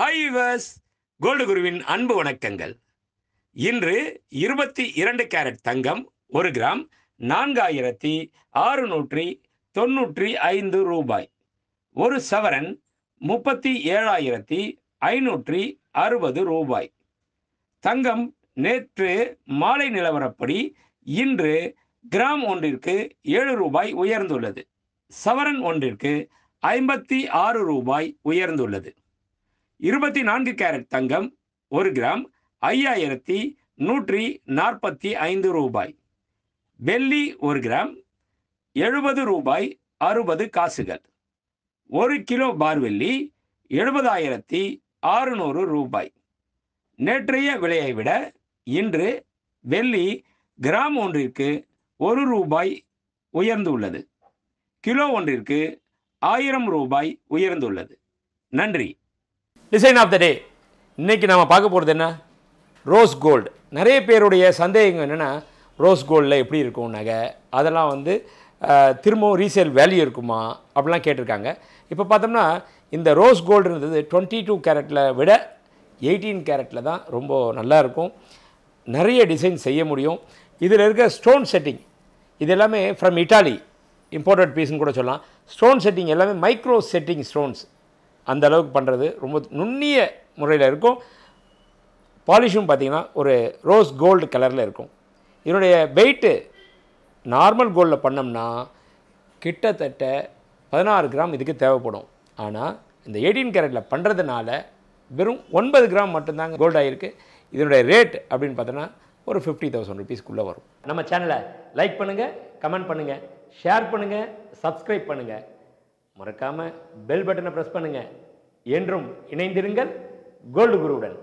hi viewers gold குருவின் அன்பு வணக்கங்கள் இன்று இருபத்தி இரண்டு கேரட் தங்கம் ஒரு கிராம் நான்காயிரத்தி ஆறுநூற்றி தொன்னூற்றி ஐந்து ரூபாய் ஒரு சவரன் முப்பத்தி ஏழாயிரத்தி ஐநூற்றி அறுபது ரூபாய் தங்கம் நேற்று மாலை நிலவரப்படி இன்று கிராம் ஒன்றிற்கு ஏழு ரூபாய் உயர்ந்துள்ளது சவரன் ஒன்றிற்கு ஐம்பத்தி ஆறு ரூபாய் உயர்ந்துள்ளது இருபத்தி நான்கு கேரட் தங்கம் ஒரு கிராம் ஐயாயிரத்தி நூற்றி நாற்பத்தி ஐந்து ரூபாய் வெள்ளி ஒரு கிராம் எழுபது ரூபாய் அறுபது காசுகள் ஒரு கிலோ பார்வெல்லி எழுபதாயிரத்தி ஆறுநூறு ரூபாய் நேற்றைய விலையை விட இன்று வெள்ளி கிராம் ஒன்றிற்கு ஒரு ரூபாய் உயர்ந்துள்ளது கிலோ ஒன்றிற்கு ஆயிரம் ரூபாய் உயர்ந்துள்ளது நன்றி டிசைன் ஆஃப் த டே இன்றைக்கி நாம் பார்க்க போகிறது என்ன ரோஸ் கோல்டு நிறைய பேருடைய சந்தேகங்கள் என்னென்னா ரோஸ் கோல்டில் எப்படி இருக்கும் நகை அதெல்லாம் வந்து திரும்பவும் ரீசேல் வேல்யூ இருக்குமா அப்படிலாம் கேட்டிருக்காங்க இப்போ பார்த்தோம்னா இந்த ரோஸ் கோல்டுன்றது டுவெண்ட்டி டூ கேரட்டில் விட எயிட்டீன் கேரட்டில் தான் ரொம்ப நல்லா இருக்கும் நிறைய டிசைன் செய்ய முடியும் இதில் இருக்க ஸ்டோன் செட்டிங் இது எல்லாமே ஃப்ரம் இட்டாலி இம்போர்ட்டட் பீஸ்னு கூட சொல்லலாம் ஸ்டோன் செட்டிங் எல்லாமே மைக்ரோ செட்டிங் ஸ்டோன்ஸ் அந்த அளவுக்கு பண்ணுறது ரொம்ப நுண்ணிய முறையில் இருக்கும் பாலிஷும் பார்த்திங்கன்னா ஒரு ரோஸ் கோல்டு கலரில் இருக்கும் இதனுடைய வெயிட்டு நார்மல் கோல்டில் பண்ணோம்னா கிட்டத்தட்ட பதினாறு கிராம் இதுக்கு தேவைப்படும் ஆனால் இந்த எயிட்டீன் கேரட்டில் பண்ணுறதுனால வெறும் ஒன்பது கிராம் மட்டும்தாங்க கோல்டு ஆகிருக்கு இதனுடைய ரேட் அப்படின்னு பார்த்தோன்னா ஒரு ஃபிஃப்டி தௌசண்ட் ருபீஸ்க்குள்ளே வரும் நம்ம சேனலை லைக் பண்ணுங்கள் கமெண்ட் பண்ணுங்கள் ஷேர் பண்ணுங்கள் சப்ஸ்கிரைப் பண்ணுங்கள் மறக்காமல் பெல் பட்டனை ப்ரெஸ் பண்ணுங்கள் என்றும் இணைந்திருங்கள் கோல்டு குருவுடன்